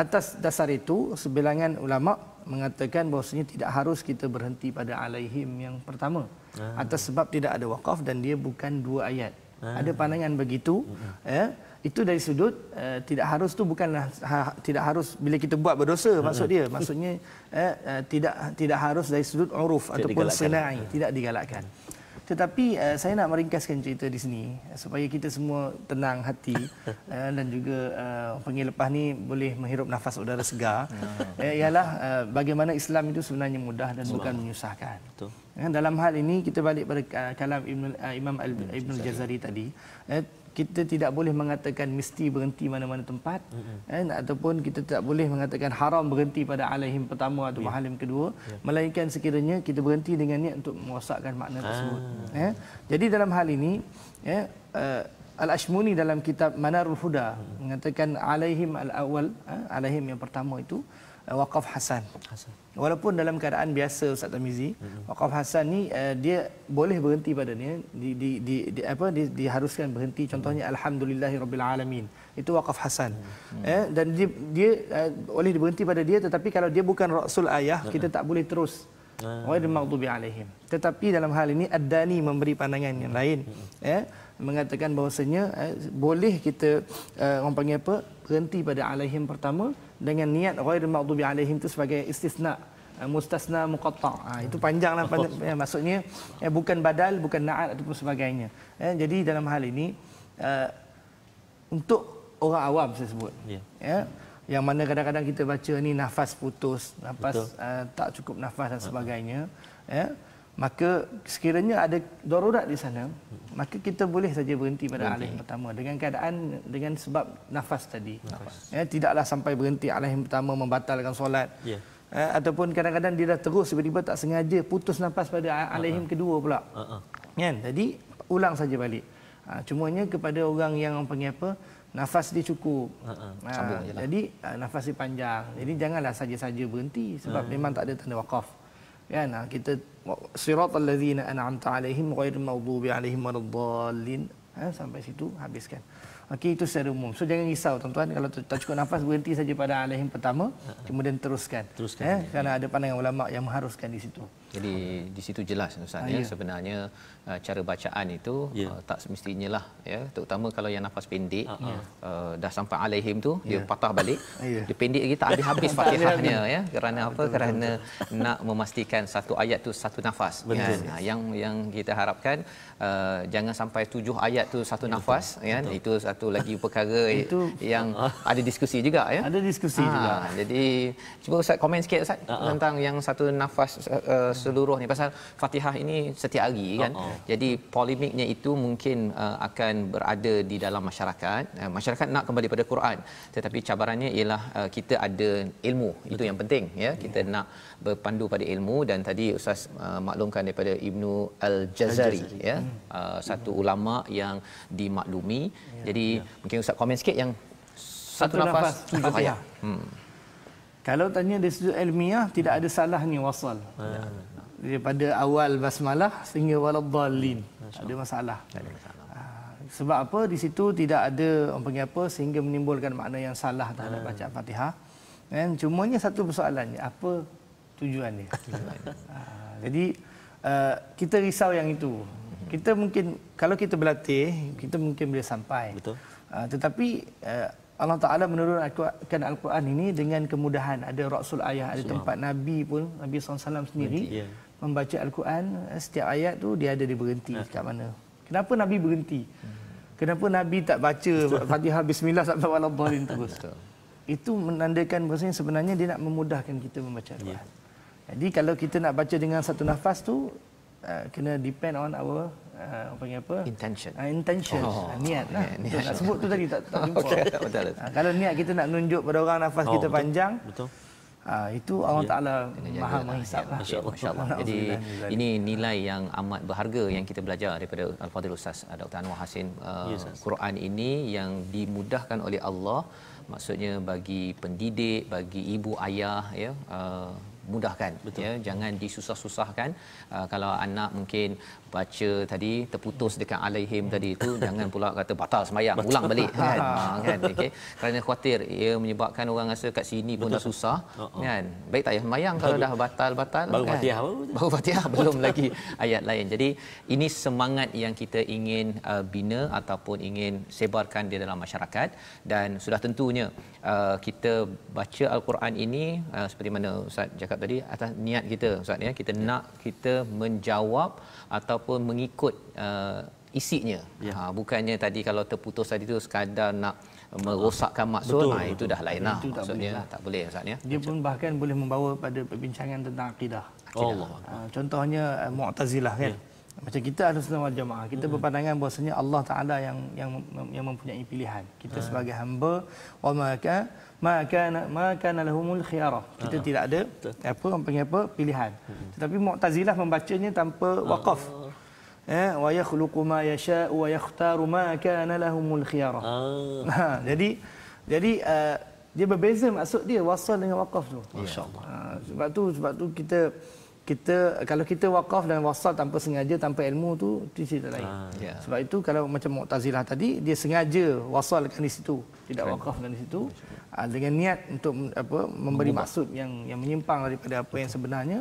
atas dasar itu sebilangan ulama mengatakan bahawasanya tidak harus kita berhenti pada alaihim yang pertama hmm. atas sebab tidak ada wakaf dan dia bukan dua ayat hmm. ada pandangan begitu hmm. ya itu dari sudut uh, tidak harus tu bukanlah ha, tidak harus bila kita buat berdosa hmm. maksud dia maksudnya uh, tidak tidak harus dari sudut uruf tidak tidak digalakkan hmm. Tetapi uh, saya nak meringkaskan cerita di sini eh, supaya kita semua tenang hati uh, dan juga uh, panggil lepas ni boleh menghirup nafas udara segar. uh, ialah uh, bagaimana Islam itu sebenarnya mudah dan Allah. bukan menyusahkan. Betul. Dalam hal ini kita balik pada kalam Ibn, uh, Imam Ibn Jazari tadi. Uh, kita tidak boleh mengatakan mesti berhenti mana-mana tempat mm-hmm. ataupun kita tidak boleh mengatakan haram berhenti pada alaihim pertama atau yeah. mahalim kedua yeah. melainkan sekiranya kita berhenti dengan niat untuk merosakkan makna ah. tersebut eh? jadi dalam hal ini ya, eh, uh, al-ashmuni dalam kitab manarul huda mm-hmm. mengatakan alaihim al awal, eh, alaihim yang pertama itu uh, eh, wakaf Hasan. Hasan. Walaupun dalam keadaan biasa Ustaz Tamizi, mm-hmm. wakaf Hasan ni uh, dia boleh berhenti padanya di di di, di apa di, diharuskan berhenti contohnya mm-hmm. alhamdulillahirabbil alamin. Itu wakaf Hasan. Mm-hmm. Eh, dan dia dia uh, boleh berhenti pada dia tetapi kalau dia bukan rasul ayah mm-hmm. kita tak boleh terus. Mm-hmm. Wa maghdubi alaihim. Tetapi dalam hal ini Adani memberi pandangan yang lain. Eh, mengatakan bahawasanya eh, boleh kita eh, orang panggil apa berhenti pada alaihim pertama dengan niat ghairul maghdubi alaihim itu sebagai istisna eh, mustasna muqatta ha, itu hmm. panjanglah panjang, eh, maksudnya eh, bukan badal bukan naat ataupun sebagainya eh, jadi dalam hal ini eh, untuk orang awam saya sebut ya yeah. yang mana kadang-kadang kita baca ni nafas putus nafas uh, tak cukup nafas dan hmm. sebagainya yeah maka sekiranya ada darurat di sana maka kita boleh saja berhenti pada alih pertama dengan keadaan dengan sebab nafas tadi nafas. ya tidaklah sampai berhenti alih pertama membatalkan solat ya yeah. ataupun kadang-kadang dia dah terus tiba-tiba tak sengaja putus nafas pada alih kedua pula uh kan jadi ulang saja balik ha, cumanya kepada orang yang panggil apa nafas dia cukup ha, lah. jadi ha, nafas dia panjang jadi janganlah saja-saja berhenti sebab ha. memang tak ada tanda wakaf kan kita siratal ladzina an'amta alaihim ghairil maghdubi alaihim waladdallin ha sampai situ habiskan okey itu secara umum so jangan risau tuan-tuan kalau tak cukup nafas berhenti saja pada alaihim pertama ha, ha. kemudian teruskan teruskan ya, kerana ada pandangan ulama yang mengharuskan di situ jadi di situ jelas Ustaz ah, ya, ya sebenarnya uh, cara bacaan itu ya. uh, tak semestinya lah ya terutama kalau yang nafas pendek ya. uh, dah sampai alaihim tu ya. dia patah balik ya. dia pendek lagi tak habis habis fatihahnya ya kerana apa betul, kerana betul, betul. nak memastikan satu ayat tu satu nafas betul, ya. Ya. yang yang kita harapkan uh, jangan sampai tujuh ayat tu satu betul, nafas betul, ya betul. itu satu lagi perkara itu, yang uh, ada diskusi juga ya ada diskusi ha, juga jadi cuba Ustaz komen sikit Ustaz uh-huh. tentang yang satu nafas uh, uh seluruh ni pasal Fatihah ini setiap hari oh, kan. Uh-uh. Jadi polemiknya itu mungkin uh, akan berada di dalam masyarakat. Uh, masyarakat nak kembali pada Quran. Tetapi cabarannya ialah uh, kita ada ilmu. Betul. Itu yang penting ya. Hmm. Kita nak berpandu pada ilmu dan tadi ustaz uh, maklumkan daripada Ibnu Al-Jazari, Al-Jazari. ya. Hmm. Uh, satu Ibn. ulama yang dimaklumi. Yeah. Jadi yeah. mungkin ustaz komen sikit yang satu, satu nafas tujuh Fatihah. Oh, ya. Hmm. Kalau tanya dari sudut ilmiah tidak ada salah ni wasal. Hmm daripada awal basmalah sehingga waladdallin. Ada masalah. Ah, sebab apa? Di situ tidak ada orang panggil apa sehingga menimbulkan makna yang salah dalam hmm. baca Fatihah. Dan cumanya satu persoalannya, apa tujuan dia? Ah, jadi ah, kita risau yang itu. Kita mungkin kalau kita berlatih, kita mungkin boleh sampai. Betul. tetapi Allah Ta'ala menurunkan Al-Quran ini dengan kemudahan. Ada Rasul Ayah, ada tempat Nabi pun, Nabi SAW sendiri. Nanti, yeah membaca Al-Quran eh, setiap ayat tu dia ada dia berhenti ya. dekat mana. Kenapa Nabi berhenti? Kenapa Nabi tak baca Fatihah bismillah sampai waladhdallin terus? Itu menandakan bahawa sebenarnya dia nak memudahkan kita membaca Al-Quran. Ya. Jadi kalau kita nak baca dengan satu nafas tu uh, kena depend on our Uh, apa apa intention uh, intention oh. uh, niat lah yeah, niat. Nak sebut tu tadi tak tak jumpa okay. uh, kalau niat kita nak nunjuk pada orang nafas oh, kita betul. panjang betul Uh, itu Allah ya. Taala Maha lah. Mahisab lah. Masya Allah. Masya Allah. Jadi ini nilai yang amat berharga hmm. yang kita belajar daripada Al-Fadhil Ustaz ah, Dr. Anwar Hasin. Uh, ah, yes, ya, Quran ini yang dimudahkan oleh Allah maksudnya bagi pendidik, bagi ibu ayah ya. Uh, mudahkan ya jangan disusah-susahkan uh, kalau anak mungkin baca tadi terputus dekat alaihim tadi itu jangan pula kata batal sembahyang ulang balik kan ah, kan okey kerana khuatir ia menyebabkan orang rasa kat sini pun dah susah uh-huh. kan baik tak payah sembahyang kalau dah batal-batal baru kan? fatihah baru fatihah belum lagi ayat lain jadi ini semangat yang kita ingin uh, bina ataupun ingin sebarkan di dalam masyarakat dan sudah tentunya uh, kita baca al-Quran ini uh, seperti mana ustaz cakap tadi atas niat kita ustaz ya kita nak kita menjawab atau ataupun mengikut uh, isinya. Yeah. Ha bukannya tadi kalau terputus tadi tu sekadar nak merosakkan maksud betul, ha, itu dah lain lah itu maksudnya lah. tak boleh ustaz ya. Dia pun bahkan boleh membawa pada perbincangan tentang akidah. Allah. Ha, contohnya uh, Mu'tazilah kan. Yeah. Macam kita harus sunnah jamaah, kita mm berpandangan bahasanya Allah Taala yang yang yang mempunyai pilihan. Kita hmm. sebagai hamba wa maka maka maka nalahumul khiyarah. Kita ha. tidak ada apa panggil apa pilihan. Hmm. tetapi mau Tetapi membacanya tanpa ha. wakaf. Eh, wa yakhluqu ma yasha wa yakhtaru ma kana al khiyara ah. ha jadi jadi uh, dia berbeza maksud dia wasal dengan waqaf tu masyaallah yeah. ha, sebab tu sebab tu kita kita kalau kita waqaf dan wasal tanpa sengaja tanpa ilmu tu di situ lain ah. yeah. sebab itu kalau macam mu'tazilah tadi dia sengaja wasalkan di situ tidak waqaf dan di situ uh, dengan niat untuk apa memberi Mubah. maksud yang yang menyimpang daripada apa yang sebenarnya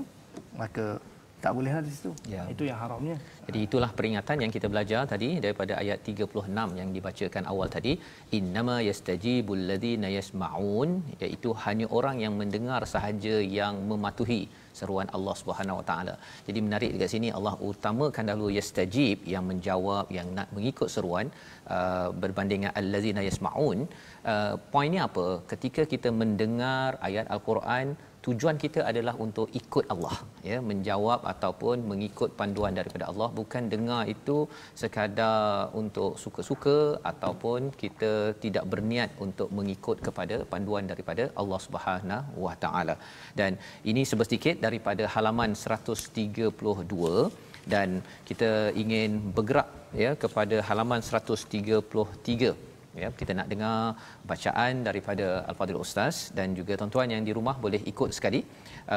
maka tak bolehlah di situ. Ya. Itu yang haramnya. Jadi itulah peringatan yang kita belajar tadi daripada ayat 36 yang dibacakan awal tadi, innama yastajibul ladina yasmaun, iaitu hanya orang yang mendengar sahaja yang mematuhi seruan Allah Subhanahu Wa Taala. Jadi menarik dekat sini Allah utamakan dahulu yastajib yang menjawab yang nak mengikut seruan uh, berbanding dengan allazina yasmaun. Uh, poinnya apa? Ketika kita mendengar ayat al-Quran tujuan kita adalah untuk ikut Allah ya menjawab ataupun mengikut panduan daripada Allah bukan dengar itu sekadar untuk suka-suka ataupun kita tidak berniat untuk mengikut kepada panduan daripada Allah Subhanahu wa taala dan ini sebesedikit daripada halaman 132 dan kita ingin bergerak ya kepada halaman 133 ya kita nak dengar bacaan daripada al-fadil ustaz dan juga tuan-tuan yang di rumah boleh ikut sekali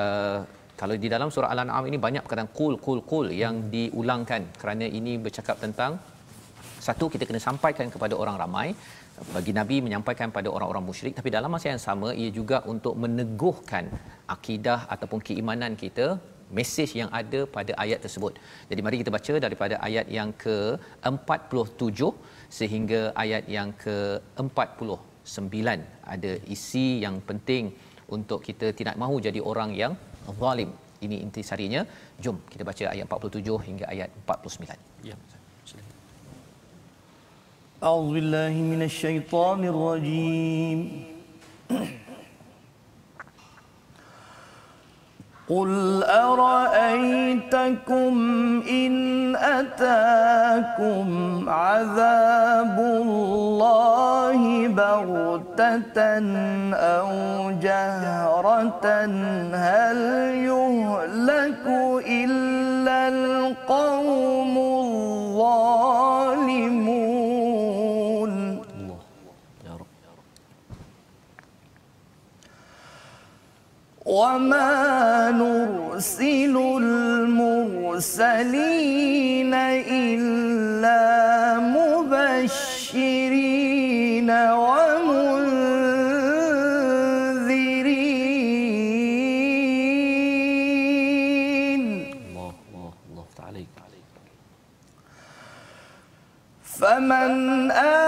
uh, kalau di dalam surah al-an'am ini banyak perkataan kul kul kul yang diulangkan kerana ini bercakap tentang satu kita kena sampaikan kepada orang ramai bagi nabi menyampaikan pada orang-orang musyrik tapi dalam masa yang sama ia juga untuk meneguhkan akidah ataupun keimanan kita mesej yang ada pada ayat tersebut. Jadi mari kita baca daripada ayat yang ke-47 sehingga ayat yang ke-49 ada isi yang penting untuk kita tidak mahu jadi orang yang zalim. Ini intisarinya. Jom kita baca ayat 47 hingga ayat 49. Ya. أعوذ بالله من الشيطان الرجيم قل أرأيتكم إن أتاكم عذاب الله بغتة أو جهرة هل يهلك إلا وما نرسل المرسلين إلا مبشرين ومنذرين الله الله الله عليك فمن آمن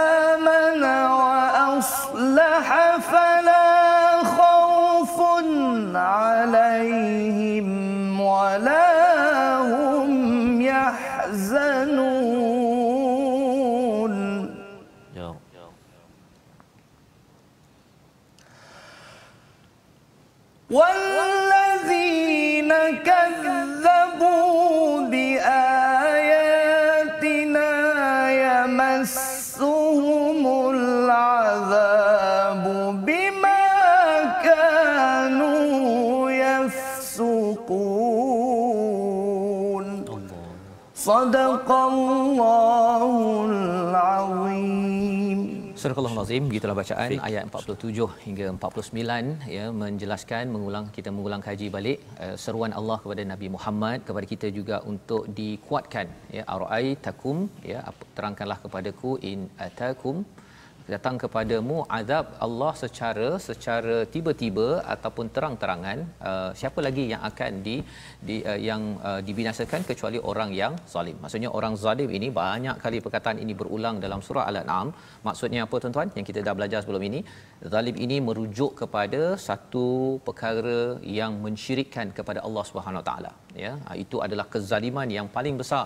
Sadaqa Allahul Azim. Surah Al-Azim gitulah bacaan ayat 47 hingga 49 ya menjelaskan mengulang kita mengulang kaji balik uh, seruan Allah kepada Nabi Muhammad kepada kita juga untuk dikuatkan ya arai takum ya terangkanlah kepadaku in atakum datang kepadamu azab Allah secara secara tiba-tiba ataupun terang-terangan uh, siapa lagi yang akan di di uh, yang uh, dibinasakan kecuali orang yang zalim maksudnya orang zalim ini banyak kali perkataan ini berulang dalam surah al-an'am maksudnya apa tuan-tuan yang kita dah belajar sebelum ini zalim ini merujuk kepada satu perkara yang mensyirikkan kepada Allah Subhanahu taala ya itu adalah kezaliman yang paling besar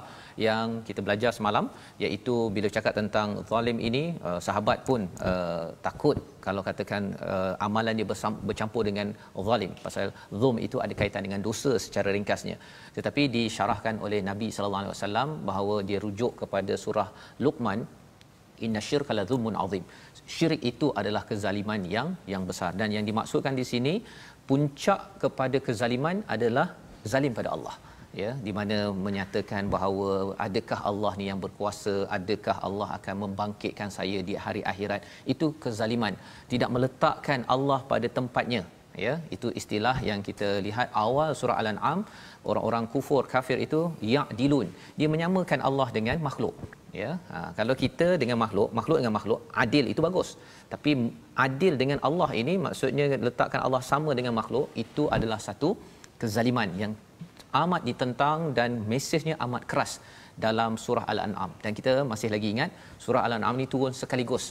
yang kita belajar semalam iaitu bila cakap tentang zalim ini uh, sahabat pun hmm. uh, takut kalau katakan uh, amalan dia bercampur dengan zalim pasal zum itu ada kaitan dengan dosa secara ringkasnya tetapi disyarahkan oleh Nabi sallallahu alaihi wasallam bahawa dia rujuk kepada surah Luqman innasyirka ladzumun azim syirik itu adalah kezaliman yang yang besar dan yang dimaksudkan di sini puncak kepada kezaliman adalah zalim pada Allah ya di mana menyatakan bahawa adakah Allah ni yang berkuasa adakah Allah akan membangkitkan saya di hari akhirat itu kezaliman tidak meletakkan Allah pada tempatnya ya itu istilah yang kita lihat awal surah al-an'am orang-orang kufur kafir itu ya dilun dia menyamakan Allah dengan makhluk ya ha, kalau kita dengan makhluk makhluk dengan makhluk adil itu bagus tapi adil dengan Allah ini maksudnya letakkan Allah sama dengan makhluk itu adalah satu kezaliman yang amat ditentang dan mesejnya amat keras dalam surah al-an'am dan kita masih lagi ingat surah al-an'am ini turun sekaligus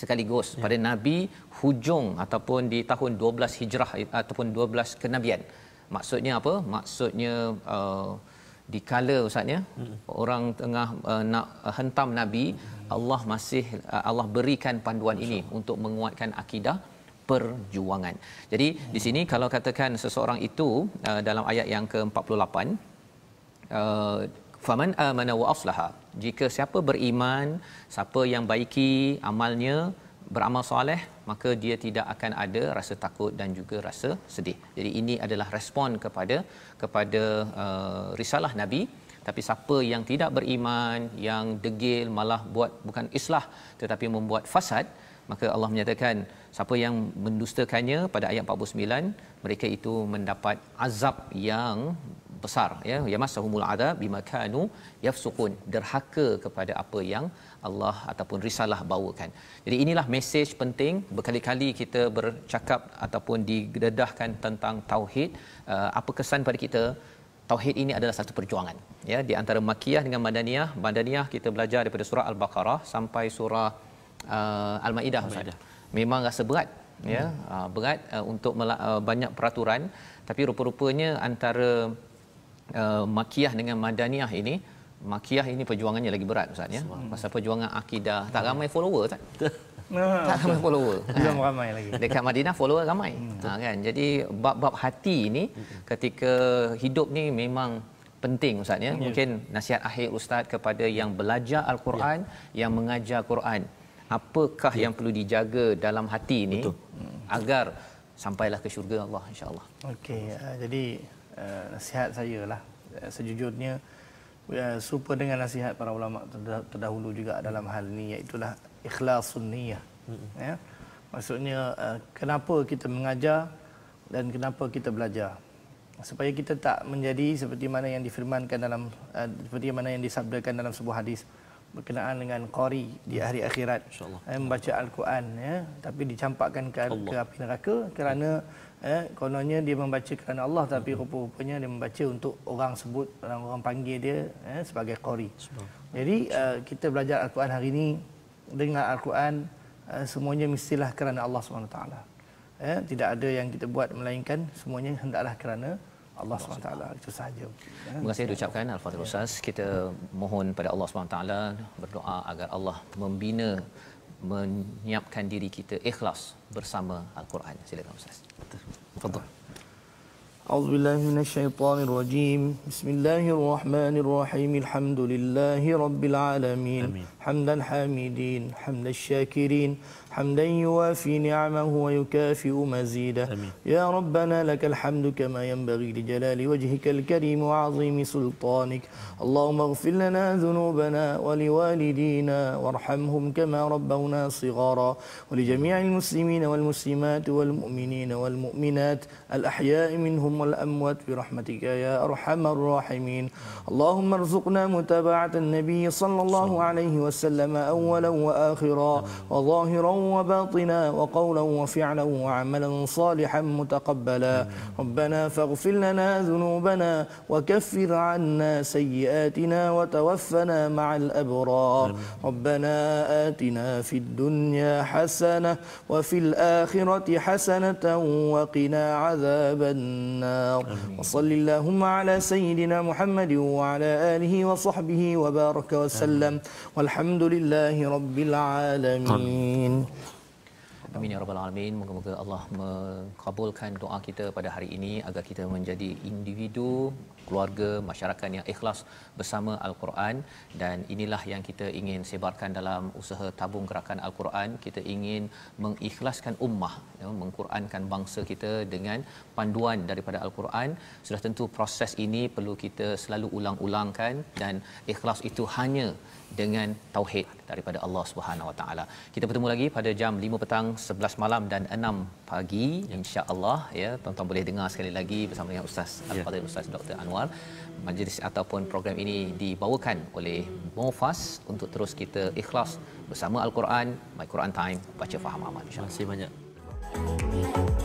sekaligus ya. pada nabi hujung ataupun di tahun 12 hijrah ataupun 12 kenabian maksudnya apa maksudnya uh, dikala ustaznya hmm. orang tengah uh, nak uh, hentam nabi hmm. Allah masih uh, Allah berikan panduan Masa. ini untuk menguatkan akidah perjuangan. Jadi hmm. di sini kalau katakan seseorang itu uh, dalam ayat yang ke-48 uh, faman amana wa aslaha jika siapa beriman siapa yang baiki amalnya beramal soleh maka dia tidak akan ada rasa takut dan juga rasa sedih. Jadi ini adalah respon kepada kepada uh, risalah nabi tapi siapa yang tidak beriman yang degil malah buat bukan islah tetapi membuat fasad maka Allah menyatakan siapa yang mendustakannya pada ayat 49 mereka itu mendapat azab yang besar ya yamassahumul adab bima kanu yafsukun derhaka kepada apa yang Allah ataupun risalah bawakan. Jadi inilah mesej penting berkali-kali kita bercakap ataupun didedahkan tentang tauhid uh, apa kesan pada kita tauhid ini adalah satu perjuangan ya di antara makiyah dengan madaniyah madaniyah kita belajar daripada surah al-baqarah sampai surah uh, al-maidah Al-Ma'idah. memang rasa berat ya hmm. uh, berat uh, untuk uh, banyak peraturan tapi rupa-rupanya antara uh, makiyah dengan madaniyah ini makiah ini perjuangannya lagi berat ustaz ya pasal perjuangan akidah tak ya. ramai follower ustaz No, tak ramai follower. Belum ramai lagi. Dekat Madinah follower ramai. Hmm, ha, kan? Jadi bab-bab hati ini ketika hidup ni memang penting Ustaz. Ya. ya? Mungkin nasihat akhir Ustaz kepada yang belajar Al-Quran, yeah. yang mengajar Al-Quran. Apakah yeah. yang perlu dijaga dalam hati ini Betul. agar sampailah ke syurga Allah insya Allah. Okay, uh, jadi uh, nasihat saya lah. Uh, sejujurnya, uh, Ya, serupa dengan nasihat para ulama terdahulu juga dalam hal ini iaitu ikhlasun niyah. Ya. Maksudnya eh, kenapa kita mengajar dan kenapa kita belajar? Supaya kita tak menjadi seperti mana yang difirmankan dalam eh, seperti mana yang disabdakan dalam sebuah hadis berkenaan dengan qari di hari akhirat. Insyaallah. Eh, membaca Al-Quran ya, tapi dicampakkan ke, ke api neraka kerana eh, kononnya dia membaca kerana Allah tapi rupa-rupanya dia membaca untuk orang sebut orang orang panggil dia eh, sebagai qori. Jadi uh, kita belajar al-Quran hari ini dengan al-Quran uh, semuanya mestilah kerana Allah Subhanahu Wa Taala. Eh, tidak ada yang kita buat melainkan semuanya hendaklah kerana Allah SWT itu sahaja. Terima kasih saya ucapkan Al-Fatihah Ustaz. Kita mohon pada Allah SWT berdoa agar Allah membina menyiapkan diri kita ikhlas bersama Al-Quran. Silakan Ustaz. Betul. أعوذ بالله من الشيطان الرجيم بسم الله الرحمن الرحيم الحمد لله رب العالمين أمين. حمدا حامدين حمد الشاكرين حمدا يوافي نعمه ويكافئ مزيده أمين. يا ربنا لك الحمد كما ينبغي لجلال وجهك الكريم وعظيم سلطانك اللهم اغفر لنا ذنوبنا ولوالدينا وارحمهم كما ربونا صغارا ولجميع المسلمين والمسلمات والمؤمنين والمؤمنات الأحياء منهم والأموات برحمتك يا أرحم الراحمين اللهم ارزقنا متابعة النبي صلى الله عليه وسلم أولا وآخرا وظاهرا وباطنا وقولا وفعلا وعملا صالحا متقبلا ربنا فاغفر لنا ذنوبنا وكفر عنا سيئاتنا وتوفنا مع الأبرار ربنا آتنا في الدنيا حسنة وفي الآخرة حسنة وقنا عذاب النار النار وصل اللهم على سيدنا محمد وعلى آله وصحبه وبارك وسلم والحمد لله رب العالمين Amin ya rabbal alamin. Moga-moga Allah mengabulkan doa kita pada hari ini agar kita menjadi individu, keluarga, masyarakat yang ikhlas bersama Al-Quran dan inilah yang kita ingin sebarkan dalam usaha tabung gerakan Al-Quran. Kita ingin mengikhlaskan ummah, ya, mengqurankan bangsa kita dengan panduan daripada Al-Quran. Sudah tentu proses ini perlu kita selalu ulang-ulangkan dan ikhlas itu hanya dengan tauhid daripada Allah Subhanahu Wa Taala. Kita bertemu lagi pada jam 5 petang, 11 malam dan 6 pagi ya. insya-Allah ya. tuan boleh dengar sekali lagi bersama dengan Ustaz ya. Al-Fadhil Ustaz Dr. Anwar. Majlis ataupun program ini dibawakan oleh Mufas untuk terus kita ikhlas bersama Al-Quran, My Quran Time, baca faham amal insya-Allah. Terima kasih banyak.